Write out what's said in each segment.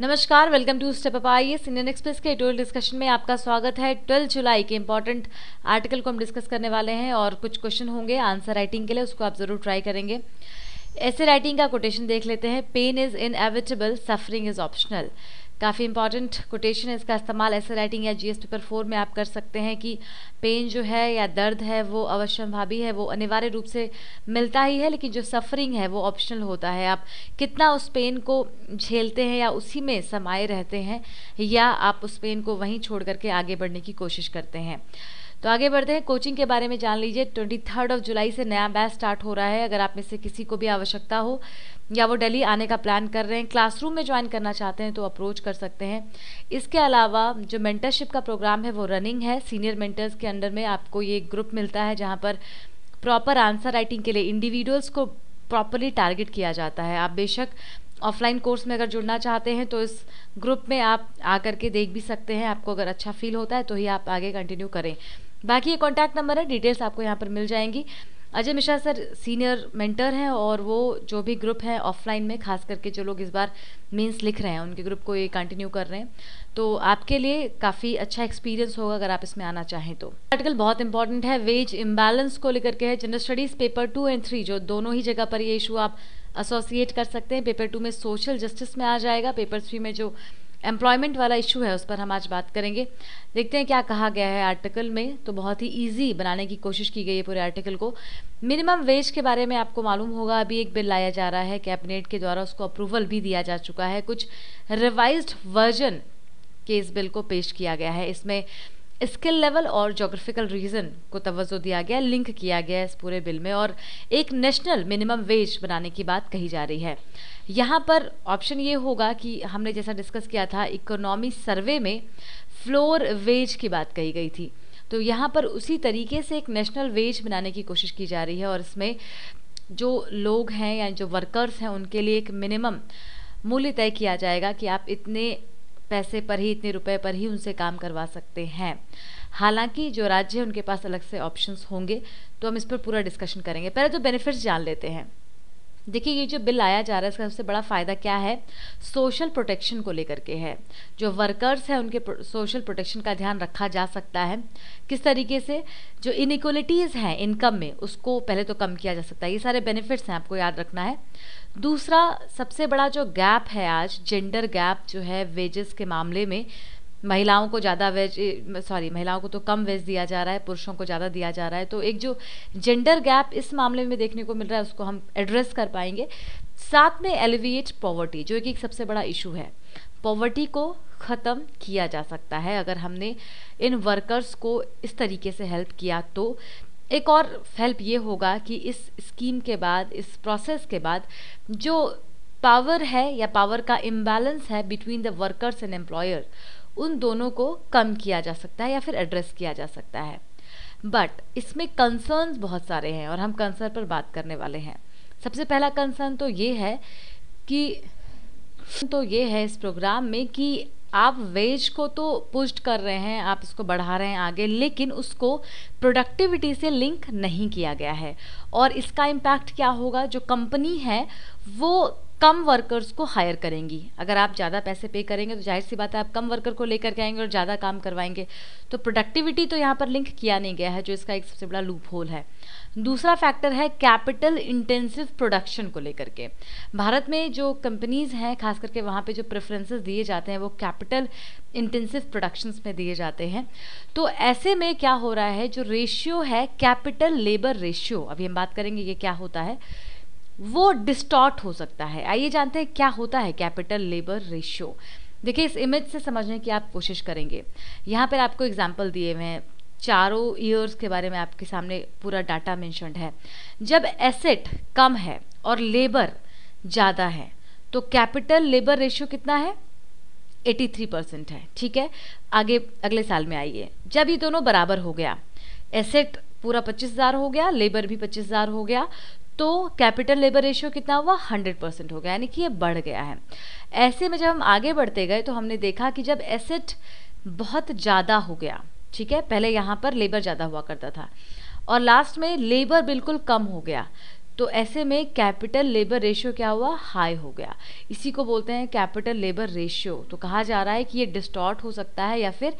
नमस्कार welcome to step up I S Indian Express के editorial discussion में आपका स्वागत है 12 जुलाई के इंपॉर्टेंट आर्टिकल को हम डिस्कस करने वाले हैं और कुछ क्वेश्चन होंगे आंसर राइटिंग के लिए उसको आप ज़रूर ट्राई करेंगे ऐसे राइटिंग का कोटेशन देख लेते हैं pain is in suffering is optional काफ़ी इंपॉर्टेंट कोटेशन है इसका इस्तेमाल ऐसे राइटिंग या जीएस पेपर फोर में आप कर सकते हैं कि पेन जो है या दर्द है वो अवश्यंभावी है वो अनिवार्य रूप से मिलता ही है लेकिन जो सफरिंग है वो ऑप्शनल होता है आप कितना उस पेन को झेलते हैं या उसी में समाये रहते हैं या आप उस पेन को वहीं छोड़ करके आगे बढ़ने की कोशिश करते हैं तो आगे बढ़ते हैं कोचिंग के बारे में जान लीजिए ट्वेंटी थर्ड ऑफ जुलाई से नया बैच स्टार्ट हो रहा है अगर आप में से किसी को भी आवश्यकता हो या वो दिल्ली आने का प्लान कर रहे हैं क्लासरूम में ज्वाइन करना चाहते हैं तो अप्रोच कर सकते हैं इसके अलावा जो मेंटरशिप का प्रोग्राम है वो रनिंग है सीनियर मेंटर्स के अंडर में आपको ये ग्रुप मिलता है जहाँ पर प्रॉपर आंसर राइटिंग के लिए इंडिविजुअल्स को प्रॉपरली टारगेट किया जाता है आप बेशक ऑफलाइन कोर्स में अगर जुड़ना चाहते हैं तो इस ग्रुप में आप आकर के देख भी सकते हैं आपको अगर अच्छा फील होता है तो ही आप आगे कंटिन्यू करें बाकी ये कॉन्टैक्ट नंबर है डिटेल्स आपको यहाँ पर मिल जाएंगी Ajay Mishra sir senior mentor हैं और वो जो भी ग्रुप है ऑफलाइन में खास करके जो लोग इस बार मेंस लिख रहे हैं उनके ग्रुप को ये कंटिन्यू कर रहे हैं तो आपके लिए काफ़ी अच्छा एक्सपीरियंस होगा अगर आप इसमें आना चाहें तो आर्टिकल बहुत इंपॉर्टेंट है वेज इम्बैलेंस को लेकर के है general studies paper two and three जो दोनों ही जगह पर ये इशू आप एसोसिएट कर सकते हैं पेपर टू में सोशल जस्टिस में आ जाएगा पेपर थ्री में जो एम्प्लॉयमेंट वाला इशू है उस पर हम आज बात करेंगे देखते हैं क्या कहा गया है आर्टिकल में तो बहुत ही इजी बनाने की कोशिश की गई है पूरे आर्टिकल को मिनिमम वेज के बारे में आपको मालूम होगा अभी एक बिल लाया जा रहा है कैबिनेट के द्वारा उसको अप्रूवल भी दिया जा चुका है कुछ रिवाइज वर्जन के इस बिल को पेश किया गया है इसमें स्किल लेवल और जोग्राफिकल रीज़न को तवज्जो दिया गया लिंक किया गया इस पूरे बिल में और एक नेशनल मिनिमम वेज बनाने की बात कही जा रही है यहाँ पर ऑप्शन ये होगा कि हमने जैसा डिस्कस किया था इकोनॉमी सर्वे में फ्लोर वेज की बात कही गई थी तो यहाँ पर उसी तरीके से एक नेशनल वेज बनाने की कोशिश की जा रही है और इसमें जो लोग हैं या जो वर्कर्स हैं उनके लिए एक मिनिमम मूल्य तय किया जाएगा कि आप इतने पैसे पर ही इतने रुपए पर ही उनसे काम करवा सकते हैं हालांकि जो राज्य है उनके पास अलग से ऑप्शंस होंगे तो हम इस पर पूरा डिस्कशन करेंगे पहले तो बेनिफिट्स जान लेते हैं देखिए ये जो बिल आया जा रहा है इसका सबसे बड़ा फ़ायदा क्या है सोशल प्रोटेक्शन को लेकर के है जो वर्कर्स हैं उनके सोशल प्रोटेक्शन का ध्यान रखा जा सकता है किस तरीके से जो इनिक्वलिटीज़ हैं इनकम में उसको पहले तो कम किया जा सकता है ये सारे बेनिफिट्स हैं आपको याद रखना है दूसरा सबसे बड़ा जो गैप है आज जेंडर गैप जो है वेजेस के मामले में महिलाओं को ज़्यादा वेज सॉरी महिलाओं को तो कम वेज दिया जा रहा है पुरुषों को ज़्यादा दिया जा रहा है तो एक जो जेंडर गैप इस मामले में देखने को मिल रहा है उसको हम एड्रेस कर पाएंगे साथ में एलिविएट पॉवर्टी जो कि एक सबसे बड़ा इशू है पॉवर्टी को ख़त्म किया जा सकता है अगर हमने इन वर्कर्स को इस तरीके से हेल्प किया तो एक और हेल्प ये होगा कि इस स्कीम के बाद इस प्रोसेस के बाद जो पावर है या पावर का इम्बैलेंस है between the workers and employer उन दोनों को कम किया जा सकता है या फिर एड्रेस किया जा सकता है बट इसमें कंसर्न्स बहुत सारे हैं और हम कंसर्न पर बात करने वाले हैं सबसे पहला कंसर्न तो ये है कि तो ये है इस प्रोग्राम में कि आप वेज को तो पुष्ट कर रहे हैं आप इसको बढ़ा रहे हैं आगे लेकिन उसको प्रोडक्टिविटी से लिंक नहीं किया गया है और इसका इम्पैक्ट क्या होगा जो कंपनी है वो कम वर्कर्स को हायर करेंगी अगर आप ज़्यादा पैसे पे करेंगे तो जाहिर सी बात है आप कम वर्कर को लेकर के आएंगे और ज़्यादा काम करवाएंगे तो प्रोडक्टिविटी तो यहाँ पर लिंक किया नहीं गया है जो इसका एक सबसे बड़ा लूप होल है दूसरा फैक्टर है कैपिटल इंटेंसिव प्रोडक्शन को लेकर के भारत में जो कंपनीज़ हैं खास करके वहाँ पर जो प्रेफरेंसेस दिए जाते हैं वो कैपिटल इंटेंसिव प्रोडक्शंस में दिए जाते हैं तो ऐसे में क्या हो रहा है जो रेशियो है कैपिटल लेबर रेशियो अभी हम बात करेंगे ये क्या होता है वो डिस्टॉर्ट हो सकता है आइए जानते हैं क्या होता है कैपिटल लेबर रेशियो देखिए इस इमेज से समझने की आप कोशिश करेंगे यहाँ पर आपको एग्जाम्पल दिए हुए हैं चारों ईयर्स के बारे में आपके सामने पूरा डाटा मैंशनड है जब एसेट कम है और लेबर ज़्यादा है तो कैपिटल लेबर रेशियो कितना है 83 परसेंट है ठीक है आगे अगले साल में आइए जब ये दोनों बराबर हो गया एसेट पूरा 25,000 हो गया लेबर भी 25,000 हो गया तो कैपिटल लेबर रेशियो कितना हुआ हंड्रेड परसेंट हो गया यानी कि ये बढ़ गया है ऐसे में जब हम आगे बढ़ते गए तो हमने देखा कि जब एसेट बहुत ज़्यादा हो गया ठीक है पहले यहाँ पर लेबर ज़्यादा हुआ करता था और लास्ट में लेबर बिल्कुल कम हो गया तो ऐसे में कैपिटल लेबर रेशियो क्या हुआ हाई हो गया इसी को बोलते हैं कैपिटल लेबर रेशियो तो कहा जा रहा है कि ये डिस्टॉर्ट हो सकता है या फिर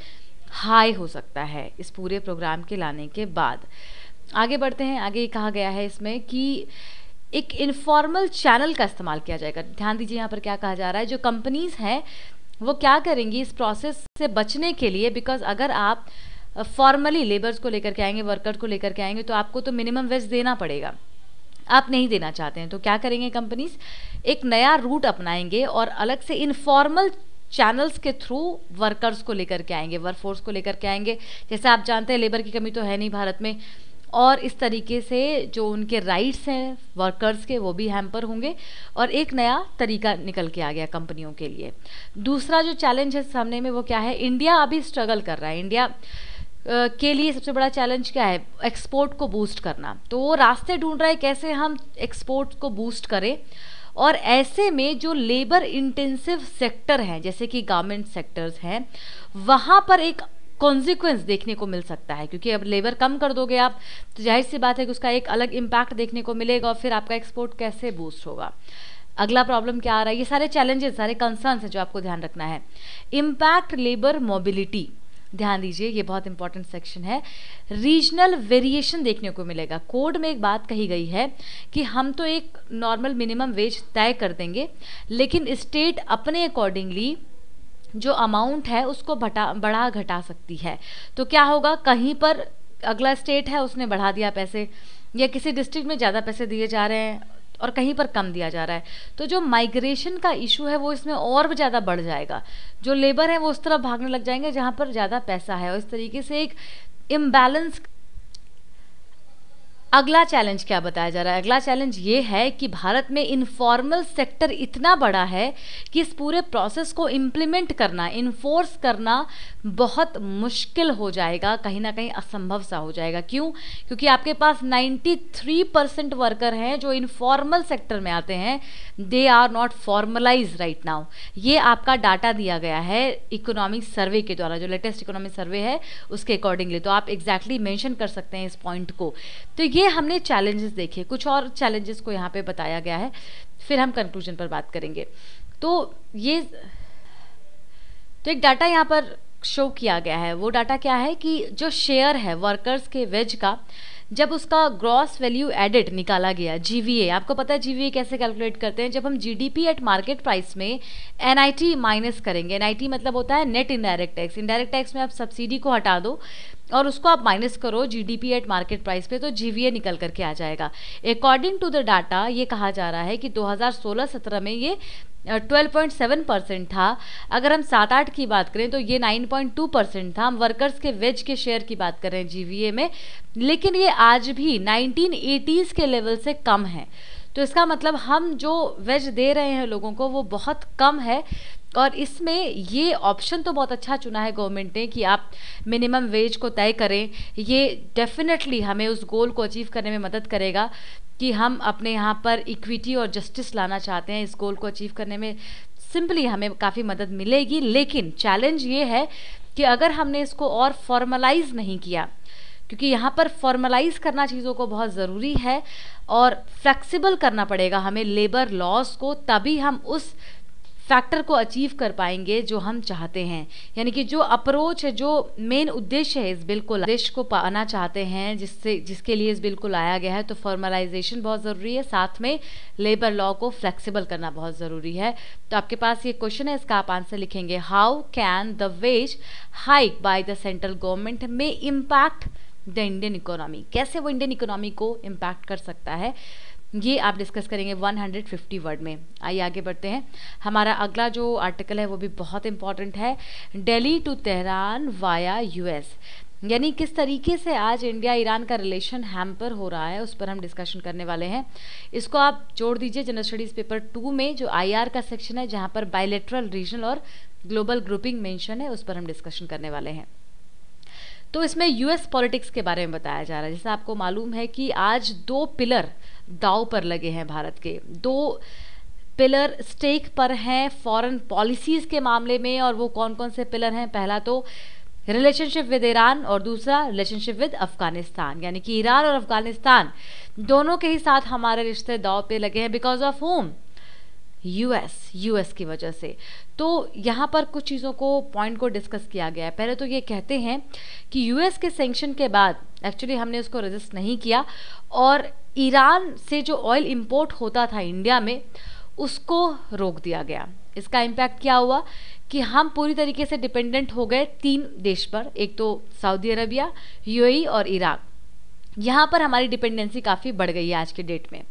हाई हो सकता है इस पूरे प्रोग्राम के लाने के बाद आगे बढ़ते हैं आगे कहा गया है इसमें कि एक इनफॉर्मल चैनल का इस्तेमाल किया जाएगा ध्यान दीजिए यहाँ पर क्या कहा जा रहा है जो कंपनीज़ हैं वो क्या करेंगी इस प्रोसेस से बचने के लिए बिकॉज अगर आप फॉर्मली लेबर्स को लेकर के आएंगे वर्कर्स को लेकर के आएंगे तो आपको तो मिनिमम वेज देना पड़ेगा आप नहीं देना चाहते हैं तो क्या करेंगे कंपनीज एक नया रूट अपनाएंगे और अलग से इनफॉर्मल चैनल्स के थ्रू वर्कर्स को लेकर के आएंगे वर्कफोर्स को लेकर के आएंगे जैसे आप जानते हैं लेबर की कमी तो है नहीं भारत में और इस तरीके से जो उनके राइट्स हैं वर्कर्स के वो भी हैम्पर होंगे और एक नया तरीका निकल के आ गया कंपनियों के लिए दूसरा जो चैलेंज है सामने में वो क्या है इंडिया अभी स्ट्रगल कर रहा है इंडिया के लिए सबसे बड़ा चैलेंज क्या है एक्सपोर्ट को बूस्ट करना तो वो रास्ते ढूंढ रहा है कैसे हम एक्सपोर्ट को बूस्ट करें और ऐसे में जो लेबर इंटेंसिव सेक्टर हैं जैसे कि गारमेंट सेक्टर्स हैं वहाँ पर एक कॉन्सिक्वेंस देखने को मिल सकता है क्योंकि अब लेबर कम कर दोगे आप तो जाहिर सी बात है कि उसका एक अलग इम्पैक्ट देखने को मिलेगा और फिर आपका एक्सपोर्ट कैसे बूस्ट होगा अगला प्रॉब्लम क्या आ रहा है ये सारे चैलेंजेस सारे कंसर्न्स हैं जो आपको ध्यान रखना है इम्पैक्ट लेबर मोबिलिटी ध्यान दीजिए ये बहुत इंपॉर्टेंट सेक्शन है रीजनल वेरिएशन देखने को मिलेगा कोड में एक बात कही गई है कि हम तो एक नॉर्मल मिनिमम वेज तय कर देंगे लेकिन स्टेट अपने अकॉर्डिंगली जो अमाउंट है उसको घटा बढ़ा घटा सकती है तो क्या होगा कहीं पर अगला स्टेट है उसने बढ़ा दिया पैसे या किसी डिस्ट्रिक्ट में ज़्यादा पैसे दिए जा रहे हैं और कहीं पर कम दिया जा रहा है तो जो माइग्रेशन का इशू है वो इसमें और भी ज़्यादा बढ़ जाएगा जो लेबर है वो उस तरफ भागने लग जाएंगे जहाँ पर ज़्यादा पैसा है और इस तरीके से एक इम्बैलेंस अगला चैलेंज क्या बताया जा रहा है अगला चैलेंज ये है कि भारत में इनफॉर्मल सेक्टर इतना बड़ा है कि इस पूरे प्रोसेस को इम्प्लीमेंट करना इन्फोर्स करना बहुत मुश्किल हो जाएगा कहीं ना कहीं असंभव सा हो जाएगा क्यों क्योंकि आपके पास 93 परसेंट वर्कर हैं जो इनफॉर्मल सेक्टर में आते हैं they are not formalize right now ये आपका डाटा दिया गया है इकोनॉमिक सर्वे के द्वारा जो लेटेस्ट इकोनॉमिक सर्वे है उसके अकॉर्डिंगली तो आप एग्जैक्टली exactly मैंशन कर सकते हैं इस पॉइंट को तो ये हमने चैलेंजेस देखे कुछ और चैलेंजेस को यहाँ पे बताया गया है फिर हम कंक्लूजन पर बात करेंगे तो ये तो एक डाटा यहाँ पर शो किया गया है वो डाटा क्या है कि जो शेयर है वर्कर्स के वेज का जब उसका ग्रॉस वैल्यू एडेड निकाला गया जीवीए आपको पता है जीवीए कैसे कैलकुलेट करते हैं जब हम जीडीपी एट मार्केट प्राइस में एनआईटी माइनस करेंगे एनआईटी मतलब होता है net indirect tax indirect tax में आप सब्सिडी को हटा दो और उसको आप माइनस करो जीडीपी एट मार्केट प्राइस पे तो जीवीए निकल करके आ जाएगा अकॉर्डिंग टू द डाटा ये कहा जा रहा है कि 2016-17 में ये 12.7 परसेंट था अगर हम सात आठ की बात करें तो ये 9.2 परसेंट था हम वर्कर्स के वेज के शेयर की बात कर रहे हैं जीवीए में लेकिन ये आज भी नाइनटीन के लेवल से कम है तो इसका मतलब हम जो वेज दे रहे हैं लोगों को वो बहुत कम है और इसमें ये ऑप्शन तो बहुत अच्छा चुना है गवर्नमेंट ने कि आप मिनिमम वेज को तय करें ये डेफिनेटली हमें उस गोल को अचीव करने में मदद करेगा कि हम अपने यहाँ पर इक्विटी और जस्टिस लाना चाहते हैं इस गोल को अचीव करने में सिंपली हमें काफ़ी मदद मिलेगी लेकिन चैलेंज ये है कि अगर हमने इसको और फॉर्मलाइज नहीं किया क्योंकि यहाँ पर फॉर्मलाइज करना चीज़ों को बहुत ज़रूरी है और फ्लेक्सिबल करना पड़ेगा हमें लेबर लॉस को तभी हम उस फैक्टर को अचीव कर पाएंगे जो हम चाहते हैं यानी कि जो अप्रोच है जो मेन उद्देश्य है इस बिल को उद्देश्य को पाना चाहते हैं जिससे जिसके लिए इस बिल को लाया गया है तो फॉर्मलाइजेशन बहुत ज़रूरी है साथ में लेबर लॉ को फ्लेक्सिबल करना बहुत ज़रूरी है तो आपके पास ये क्वेश्चन है इसका आप आंसर लिखेंगे how can the wage hike by the central government में इम्पैक्ट द इंडियन इकोनॉमी कैसे वो इंडियन इकोनॉमी को इम्पैक्ट कर सकता है ये आप डिस्कस करेंगे 150 वर्ड में आइए आगे बढ़ते हैं हमारा अगला जो आर्टिकल है वो भी बहुत इम्पॉर्टेंट है Delhi to Tehran via US यानी किस तरीके से आज इंडिया ईरान का रिलेशन हैम्पर हो रहा है उस पर हम डिस्कशन करने वाले हैं इसको आप जोड़ दीजिए जनरल स्टडीज़ पेपर टू में जो आईआर का सेक्शन है जहाँ पर बायलेटरल रीजनल और ग्लोबल ग्रुपिंग मेंशन है उस पर हम डिस्कशन करने वाले हैं तो इसमें यूएस पॉलिटिक्स के बारे में बताया जा रहा है जैसे आपको मालूम है कि आज दो पिलर दाव पर लगे हैं भारत के दो पिलर स्टेक पर हैं फॉरेन पॉलिसीज़ के मामले में और वो कौन कौन से पिलर हैं पहला तो रिलेशनशिप विद ईरान और दूसरा रिलेशनशिप विद अफगानिस्तान यानी कि ईरान और अफगानिस्तान दोनों के ही साथ हमारे रिश्ते दाव पे लगे हैं because of home US US की वजह से तो यहाँ पर कुछ चीज़ों को पॉइंट को डिस्कस किया गया है पहले तो ये कहते हैं कि यूएस के सेंक्शन के बाद एक्चुअली हमने उसको रजिस्ट नहीं किया और ईरान से जो ऑयल इम्पोर्ट होता था इंडिया में उसको रोक दिया गया इसका इम्पैक्ट क्या हुआ कि हम पूरी तरीके से डिपेंडेंट हो गए तीन देश पर एक तो सऊदी अरबिया यूएई और इराक यहाँ पर हमारी डिपेंडेंसी काफ़ी बढ़ गई है आज के डेट में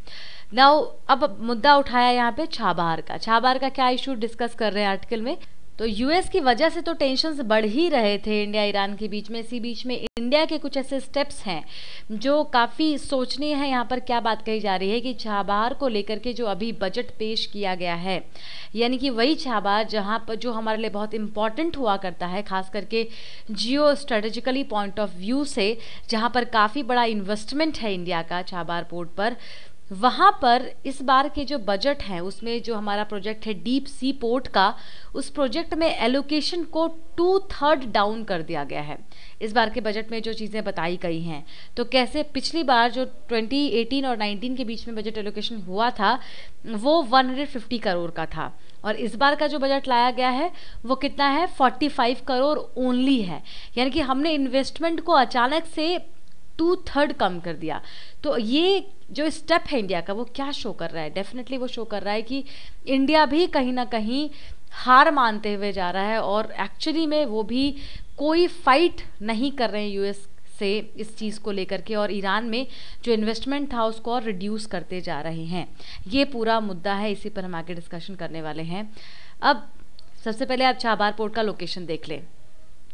नाउ अब मुद्दा उठाया यहाँ पे छाबहार का छाबहार का क्या इशू डिस्कस कर रहे हैं आर्टिकल में तो यूएस की वजह से तो टेंशन बढ़ ही रहे थे इंडिया ईरान के बीच में इसी बीच में इंडिया के कुछ ऐसे स्टेप्स हैं जो काफ़ी सोचने हैं यहाँ पर क्या बात कही जा रही है कि छाबार को लेकर के जो अभी बजट पेश किया गया है यानी कि वही छाबार जहाँ पर जो हमारे लिए बहुत इम्पॉर्टेंट हुआ करता है खास करके geostrategically point of view से जहाँ पर काफ़ी बड़ा इन्वेस्टमेंट है इंडिया का छाबार पोर्ट पर वहाँ पर इस बार के जो बजट हैं उसमें जो हमारा प्रोजेक्ट है डीप सी पोर्ट का उस प्रोजेक्ट में एलोकेशन को टू थर्ड डाउन कर दिया गया है इस बार के बजट में जो चीज़ें बताई गई हैं तो कैसे पिछली बार जो 2018 और 19 के बीच में बजट एलोकेशन हुआ था वो 150 करोड़ का था और इस बार का जो बजट लाया गया है वो कितना है 45 करोड़ ओनली है यानी कि हमने इन्वेस्टमेंट को अचानक से टू थर्ड कम कर दिया तो ये जो स्टेप है इंडिया का वो क्या शो कर रहा है डेफिनेटली वो शो कर रहा है कि इंडिया भी कहीं ना कहीं हार मानते हुए जा रहा है और एक्चुअली में वो भी कोई फाइट नहीं कर रहे हैं यूएस से इस चीज़ को लेकर के और ईरान में जो इन्वेस्टमेंट था उसको और रिड्यूस करते जा रहे हैं ये पूरा मुद्दा है इसी पर हम आगे डिस्कशन करने वाले हैं अब सबसे पहले आप चाबार पोर्ट का लोकेशन देख लें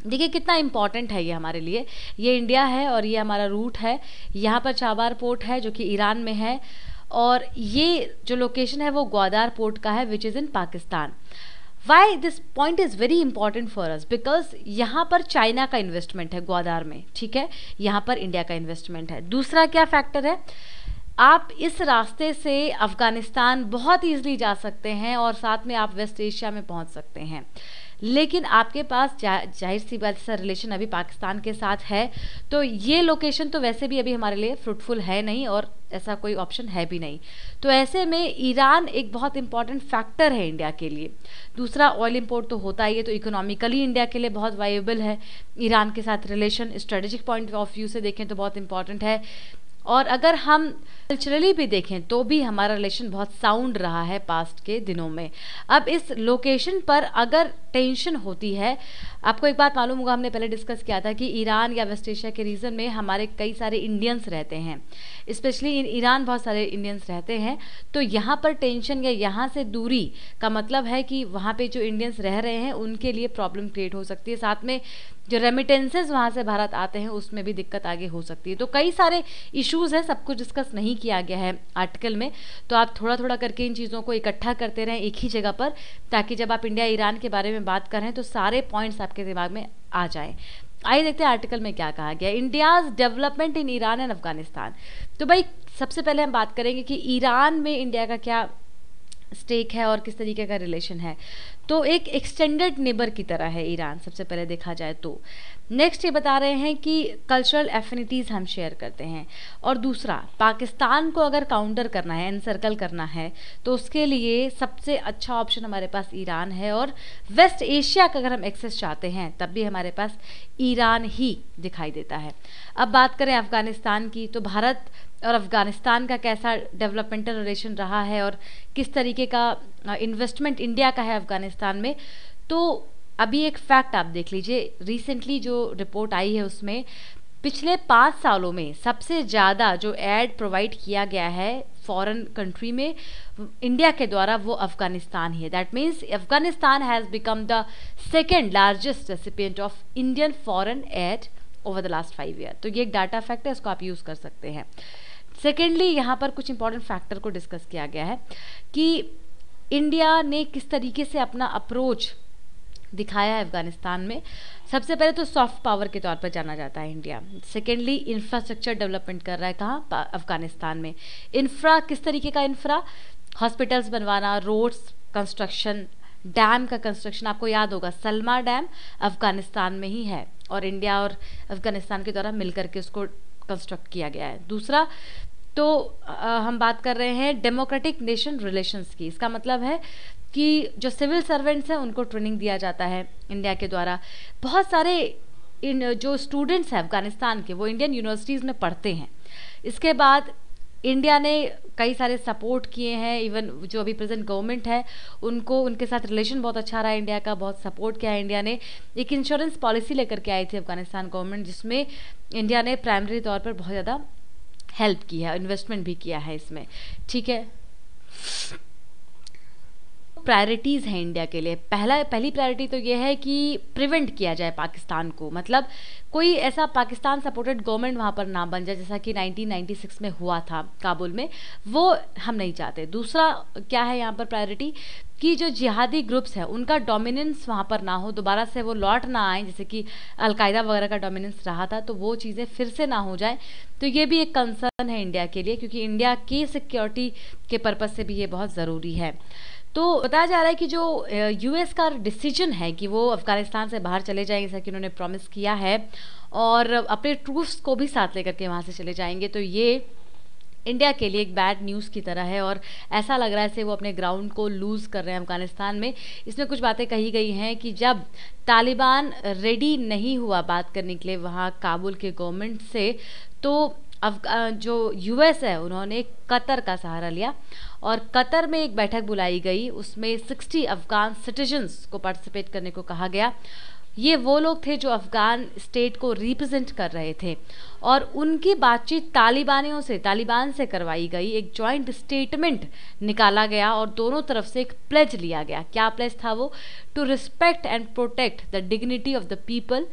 देखिए कितना इम्पॉर्टेंट है ये हमारे लिए ये इंडिया है और ये हमारा रूट है यहाँ पर चाबार पोर्ट है जो कि ईरान में है और ये जो लोकेशन है वो ग्वादार पोर्ट का है which is in Pakistan why this point is very important for us because यहाँ पर चाइना का इन्वेस्टमेंट है ग्वादार में ठीक है यहाँ पर इंडिया का इन्वेस्टमेंट है दूसरा क्या फैक्टर है आप इस रास्ते से अफ़गानिस्तान बहुत ईज़ली जा सकते हैं और साथ में आप वेस्ट एशिया में पहुँच सकते हैं लेकिन आपके पास जाहिर सी बात सर रिलेशन अभी पाकिस्तान के साथ है तो ये लोकेशन तो वैसे भी अभी हमारे लिए फ्रूटफुल है नहीं और ऐसा कोई ऑप्शन है भी नहीं तो ऐसे में ईरान एक बहुत इंपॉर्टेंट फैक्टर है इंडिया के लिए दूसरा ऑयल इंपोर्ट तो होता ही है तो इकोनॉमिकली इंडिया के लिए बहुत वायबल है ईरान के साथ relation strategic point of view से देखें तो बहुत इंपॉर्टेंट है और अगर हम कल्चरली भी देखें तो भी हमारा रिलेशन बहुत साउंड रहा है पास्ट के दिनों में अब इस लोकेशन पर अगर टेंशन होती है आपको एक बात मालूम होगा हमने पहले डिस्कस किया था कि ईरान या वेस्ट एशिया के रीजन में हमारे कई सारे इंडियंस रहते हैं स्पेशली इन ईरान बहुत सारे इंडियंस रहते हैं तो यहाँ पर टेंशन या यहाँ से दूरी का मतलब है कि वहाँ पर जो इंडियंस रह रहे हैं उनके लिए प्रॉब्लम क्रिएट हो सकती है साथ में जो रेमिटेंसेज वहाँ से भारत आते हैं उसमें भी दिक्कत आगे हो सकती है तो कई सारे इश्यूज़ हैं सब कुछ डिस्कस नहीं किया गया है आर्टिकल में तो आप थोड़ा थोड़ा करके इन चीज़ों को इकट्ठा करते रहें एक ही जगह पर ताकि जब आप इंडिया ईरान के बारे में में बात कर रहे हैं तो सारे पॉइंट्स आपके दिमाग में आ जाए आइए देखते हैं आर्टिकल में क्या कहा गया India's development in Iran and Afghanistan तो भाई सबसे पहले हम बात करेंगे कि ईरान में इंडिया का क्या स्टेक है और किस तरीके का रिलेशन है तो एक एक्सटेंडेड नेबर की तरह है ईरान सबसे पहले देखा जाए तो नेक्स्ट ये बता रहे हैं कि कल्चरल एफिनिटीज़ हम शेयर करते हैं और दूसरा पाकिस्तान को अगर काउंटर करना है एनसर्कल करना है तो उसके लिए सबसे अच्छा ऑप्शन हमारे पास ईरान है और वेस्ट एशिया का अगर हम एक्सेस चाहते हैं तब भी हमारे पास ईरान ही दिखाई देता है अब बात करें अफ़गानिस्तान की तो भारत और अफ़गानिस्तान का कैसा डेवलपमेंटल रिलेशन रहा है और किस तरीके का इन्वेस्टमेंट इंडिया का है अफ़गानिस्तान में तो अभी एक फैक्ट आप देख लीजिए रिसेंटली जो रिपोर्ट आई है उसमें पिछले पाँच सालों में सबसे ज़्यादा जो एड प्रोवाइड किया गया है फॉरेन कंट्री में इंडिया के द्वारा वो अफगानिस्तान ही है that means Afghanistan has become the second largest recipient of Indian foreign aid over the last five year तो ये एक डाटा फैक्ट है इसको आप यूज़ कर सकते हैं सेकेंडली यहाँ पर कुछ इंपॉर्टेंट फैक्टर को डिस्कस किया गया है कि इंडिया ने किस तरीके से अपना अप्रोच दिखाया है अफगानिस्तान में सबसे पहले तो सॉफ्ट पावर के तौर पर जाना जाता है इंडिया सेकेंडली इंफ्रास्ट्रक्चर डेवलपमेंट कर रहा है कहाँ अफगानिस्तान में इंफ्रा किस तरीके का इंफ्रा हॉस्पिटल्स बनवाना रोड्स कंस्ट्रक्शन डैम का कंस्ट्रक्शन आपको याद होगा सलमा डैम अफगानिस्तान में ही है और इंडिया और अफगानिस्तान के द्वारा मिलकर के उसको कंस्ट्रक्ट किया गया है दूसरा तो आ, हम बात कर रहे हैं डेमोक्रेटिक नेशन रिलेशंस की इसका मतलब है कि जो सिविल सर्वेंट्स हैं उनको ट्रेनिंग दिया जाता है इंडिया के द्वारा बहुत सारे इन जो स्टूडेंट्स हैं अफगानिस्तान के वो इंडियन यूनिवर्सिटीज़ में पढ़ते हैं इसके बाद इंडिया ने कई सारे सपोर्ट किए हैं इवन जो अभी प्रेजेंट गवर्नमेंट है उनको उनके साथ रिलेशन बहुत अच्छा रहा इंडिया का बहुत सपोर्ट किया है इंडिया ने एक इंश्योरेंस पॉलिसी लेकर के आई थी अफगानिस्तान गवर्नमेंट जिसमें इंडिया ने प्राइमरी तौर पर बहुत ज़्यादा हेल्प की है इन्वेस्टमेंट भी किया है इसमें ठीक है प्रायोरिटीज़ हैं इंडिया के लिए पहला पहली प्रायोरिटी तो ये है कि प्रिवेंट किया जाए पाकिस्तान को मतलब कोई ऐसा पाकिस्तान सपोर्टेड गवर्नमेंट वहाँ पर ना बन जाए जैसा कि 1996 में हुआ था काबुल में वो हम नहीं चाहते दूसरा क्या है यहाँ पर प्रायोरिटी कि जो जिहादी ग्रुप्स हैं उनका डोमिनेंस वहाँ पर ना हो दोबारा से वो लौट ना आए जैसे कि अलकायदा वगैरह का डोमिनेंस रहा था तो वो चीज़ें फिर से ना हो जाए तो ये भी एक कंसर्न है इंडिया के लिए क्योंकि इंडिया की सिक्योरिटी के पर्पज़ से भी ये बहुत ज़रूरी है तो बताया जा रहा है कि जो यूएस का डिसीजन है कि वो अफगानिस्तान से बाहर चले जाएंगे जैसा कि उन्होंने प्रॉमिस किया है और अपने ट्रूफ्स को भी साथ लेकर के वहाँ से चले जाएंगे तो ये इंडिया के लिए एक बैड न्यूज़ की तरह है और ऐसा लग रहा है से वो अपने ग्राउंड को लूज़ कर रहे हैं अफगानिस्तान में इसमें कुछ बातें कही गई हैं कि जब तालिबान रेडी नहीं हुआ बात करने के लिए वहाँ काबुल के गवर्नमेंट से तो जो यूएस है उन्होंने कतर का सहारा लिया और कतर में एक बैठक बुलाई गई उसमें 60 अफगान सिटीजन्स को पार्टिसिपेट करने को कहा गया ये वो लोग थे जो अफगान स्टेट को रिप्रेजेंट कर रहे थे और उनकी बातचीत तालिबानियों से तालिबान से करवाई गई एक जॉइंट स्टेटमेंट निकाला गया और दोनों तरफ से एक प्लेज लिया गया क्या प्लेज था वो to respect and protect the dignity of the people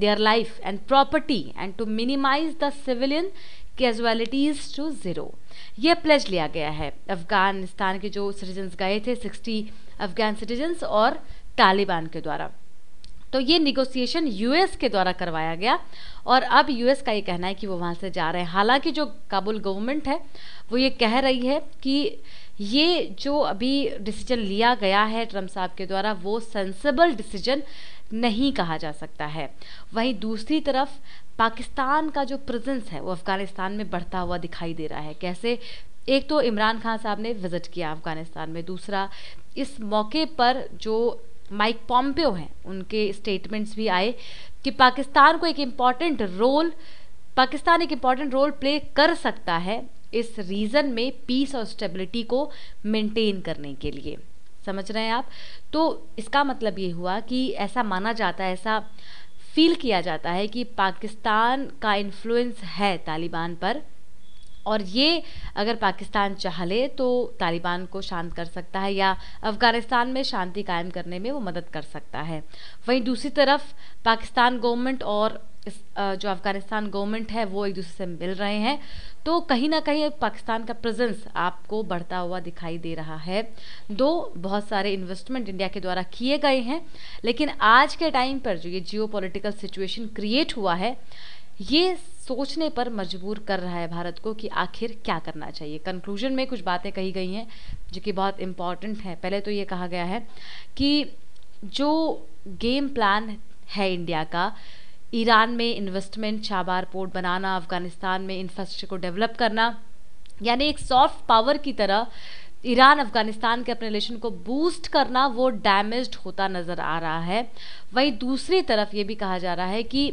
their life and property and to minimize the civilian casualties to zero ye pledge लिया गया है अफ़गानिस्तान के जो सिटीजन्स गए थे सिक्सटी अफ़गान सिटीजन्स और तालिबान के द्वारा तो ये निगोसिएशन यूएस के द्वारा करवाया गया और अब यूएस का ये कहना है कि वो वहाँ से जा रहे हैं हालांकि जो काबुल गवर्नमेंट है वो ये कह रही है कि ये जो अभी डिसीजन लिया गया है ट्रम्प साहब के द्वारा वो सेंसेबल डिसीजन नहीं कहा जा सकता है वहीं दूसरी तरफ पाकिस्तान का जो प्रेजेंस है वो अफ़गानिस्तान में बढ़ता हुआ दिखाई दे रहा है कैसे एक तो इमरान खान साहब ने विज़िट किया अफ़गानिस्तान में दूसरा इस मौके पर जो माइक पॉम्पियो हैं उनके स्टेटमेंट्स भी आए कि पाकिस्तान को एक इम्पॉर्टेंट रोल पाकिस्तान एक इम्पॉर्टेंट रोल प्ले कर सकता है इस रीज़न में पीस और स्टेबिलिटी को मेंटेन करने के लिए समझ रहे हैं आप तो इसका मतलब ये हुआ कि ऐसा माना जाता है ऐसा फील किया जाता है कि पाकिस्तान का इन्फ्लुएंस है तालिबान पर और ये अगर पाकिस्तान चाह ले तो तालिबान को शांत कर सकता है या अफगानिस्तान में शांति कायम करने में वो मदद कर सकता है वहीं दूसरी तरफ पाकिस्तान गवर्नमेंट और इस जो अफ़गानिस्तान गवर्नमेंट है वो एक दूसरे से मिल रहे हैं तो कहीं ना कहीं पाकिस्तान का प्रेजेंस आपको बढ़ता हुआ दिखाई दे रहा है दो बहुत सारे इन्वेस्टमेंट इंडिया के द्वारा किए गए हैं लेकिन आज के टाइम पर जो ये जियो सिचुएशन क्रिएट हुआ है ये सोचने पर मजबूर कर रहा है भारत को कि आखिर क्या करना चाहिए कंक्लूजन में कुछ बातें कही गई हैं जो कि बहुत इम्पॉर्टेंट है पहले तो ये कहा गया है कि जो गेम प्लान है इंडिया का ईरान में इन्वेस्टमेंट चाबार पोर्ट बनाना अफ़गानिस्तान में इंफ्रास्ट्रक्चर को डेवलप करना यानी एक सॉफ्ट पावर की तरह ईरान अफगानिस्तान के अपने रिलेशन को बूस्ट करना वो डैमेज होता नज़र आ रहा है वहीं दूसरी तरफ ये भी कहा जा रहा है कि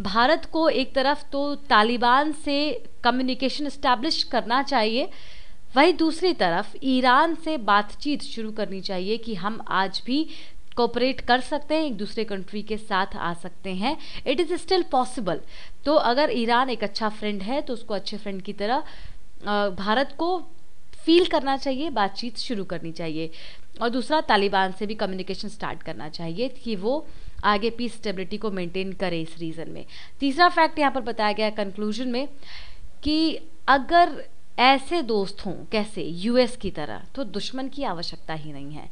भारत को एक तरफ तो तालिबान से कम्युनिकेशन इस्टेब्लिश करना चाहिए वहीं दूसरी तरफ ईरान से बातचीत शुरू करनी चाहिए कि हम आज भी कोऑपरेट कर सकते हैं एक दूसरे कंट्री के साथ आ सकते हैं इट इज़ स्टिल पॉसिबल तो अगर ईरान एक अच्छा फ्रेंड है तो उसको अच्छे फ्रेंड की तरह भारत को फील करना चाहिए बातचीत शुरू करनी चाहिए और दूसरा तालिबान से भी कम्युनिकेशन स्टार्ट करना चाहिए कि वो आगे पीस स्टेबिलिटी को मेंटेन करे इस रीज़न में तीसरा फैक्ट यहाँ पर बताया गया कंक्लूजन में कि अगर ऐसे दोस्त हों कैसे यूएस की तरह तो दुश्मन की आवश्यकता ही नहीं है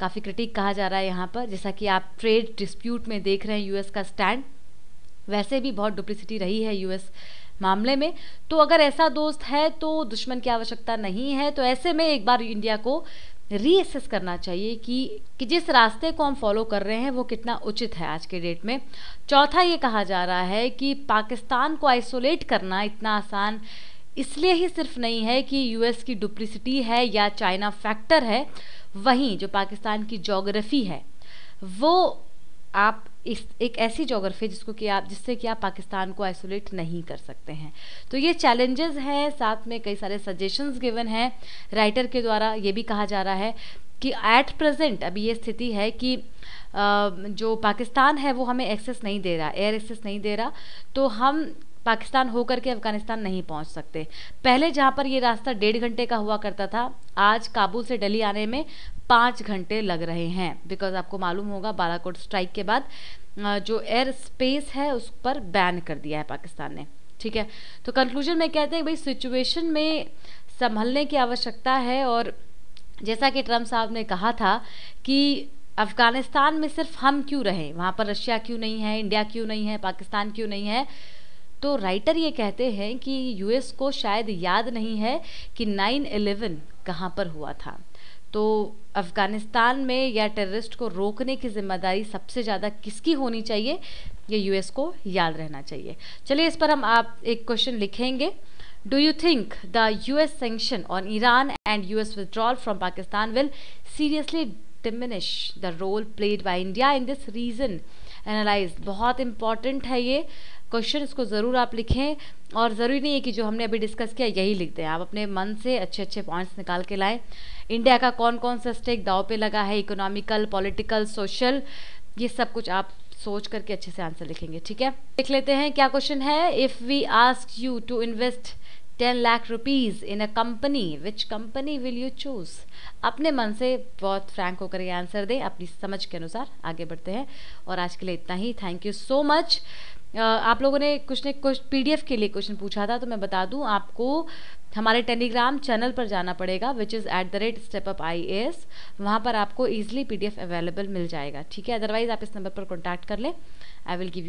काफ़ी क्रिटिक कहा जा रहा है यहाँ पर जैसा कि आप ट्रेड डिस्प्यूट में देख रहे हैं यूएस का स्टैंड वैसे भी बहुत डुप्लिसिटी रही है यूएस मामले में तो अगर ऐसा दोस्त है तो दुश्मन की आवश्यकता नहीं है तो ऐसे में एक बार इंडिया को रीएसेस करना चाहिए कि कि जिस रास्ते को हम फॉलो कर रहे हैं वो कितना उचित है आज के डेट में चौथा ये कहा जा रहा है कि पाकिस्तान को आइसोलेट करना इतना आसान इसलिए ही सिर्फ नहीं है कि यूएस की डुप्लिसिटी है या चाइना फैक्टर है वहीं जो पाकिस्तान की जोग्राफ़ी है वो आप इस एक ऐसी जोग्राफी जिसको कि आप जिससे कि आप पाकिस्तान को आइसोलेट नहीं कर सकते हैं तो ये चैलेंजेस हैं साथ में कई सारे सजेशंस गिवन हैं राइटर के द्वारा ये भी कहा जा रहा है कि एट प्रेजेंट अभी ये स्थिति है कि जो पाकिस्तान है वो हमें एक्सेस नहीं दे रहा एयर एक्सेस नहीं दे रहा तो हम पाकिस्तान होकर के अफ़गानिस्तान नहीं पहुंच सकते पहले जहां पर ये रास्ता डेढ़ घंटे का हुआ करता था आज काबुल से दिल्ली आने में पाँच घंटे लग रहे हैं बिकॉज आपको मालूम होगा बालाकोट स्ट्राइक के बाद जो एयर स्पेस है उस पर बैन कर दिया है पाकिस्तान ने ठीक है तो कंक्लूजन में कहते हैं भाई सिचुएशन में संभलने की आवश्यकता है और जैसा कि ट्रम्प साहब ने कहा था कि अफ़गानिस्तान में सिर्फ हम क्यों रहें वहाँ पर रशिया क्यों नहीं है इंडिया क्यों नहीं है पाकिस्तान क्यों नहीं है तो राइटर ये कहते हैं कि यूएस को शायद याद नहीं है कि नाइन एलेवन कहाँ पर हुआ था तो अफ़गानिस्तान में या टेररिस्ट को रोकने की जिम्मेदारी सबसे ज़्यादा किसकी होनी चाहिए ये यूएस को याद रहना चाहिए चलिए इस पर हम आप एक क्वेश्चन लिखेंगे do you think the U S sanction on Iran and U S withdrawal from Pakistan will seriously diminish the role played by India in this region analyse बहुत इंपॉर्टेंट है ये क्वेश्चन इसको ज़रूर आप लिखें और ज़रूरी नहीं है कि जो हमने अभी डिस्कस किया यही लिख दें आप अपने मन से अच्छे अच्छे पॉइंट्स निकाल के लाएँ इंडिया का कौन कौन सा स्टेक दाव पे लगा है इकोनॉमिकल पॉलिटिकल सोशल ये सब कुछ आप सोच करके अच्छे से आंसर लिखेंगे ठीक है देख लेते हैं क्या क्वेश्चन है if we ask you to invest ten lakh rupees in a company which company will you choose अपने मन से बहुत फ्रैंक होकर ये आंसर दें अपनी समझ के अनुसार आगे बढ़ते हैं और आज के लिए इतना ही थैंक यू सो मच आप लोगों ने कुछ ने कुछ पी के लिए क्वेश्चन पूछा था तो मैं बता दूं आपको हमारे टेलीग्राम चैनल पर जाना पड़ेगा which is at the rate step up I A S वहाँ पर आपको ईजिली पी अवेलेबल मिल जाएगा ठीक है अदरवाइज़ आप इस नंबर पर कॉन्टैक्ट कर लें आई विल गिव यू